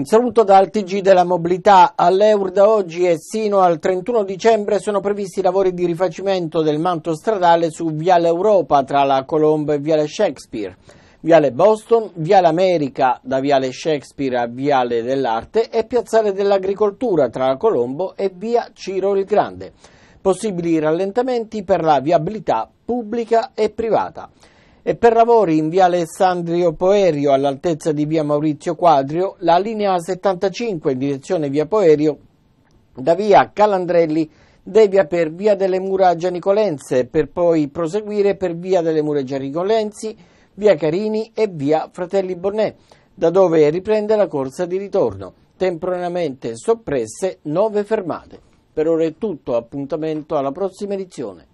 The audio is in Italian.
Un saluto dal TG della mobilità. All'Eur da oggi e sino al 31 dicembre sono previsti lavori di rifacimento del manto stradale su Viale Europa tra la Colomba e Viale Shakespeare, Viale Boston, Viale America da Viale Shakespeare a Viale dell'Arte e Piazzale dell'Agricoltura tra la Colombo e Via Ciro il Grande. Possibili rallentamenti per la viabilità pubblica e privata e per lavori in via Alessandrio Poerio all'altezza di Via Maurizio Quadrio la linea 75 in direzione Via Poerio da Via Calandrelli devia per Via delle mura Gianicolenze per poi proseguire per Via delle mura Gianicolenzi, Via Carini e Via Fratelli Bonnet, da dove riprende la corsa di ritorno. Temporaneamente soppresse 9 fermate. Per ora è tutto, appuntamento alla prossima edizione.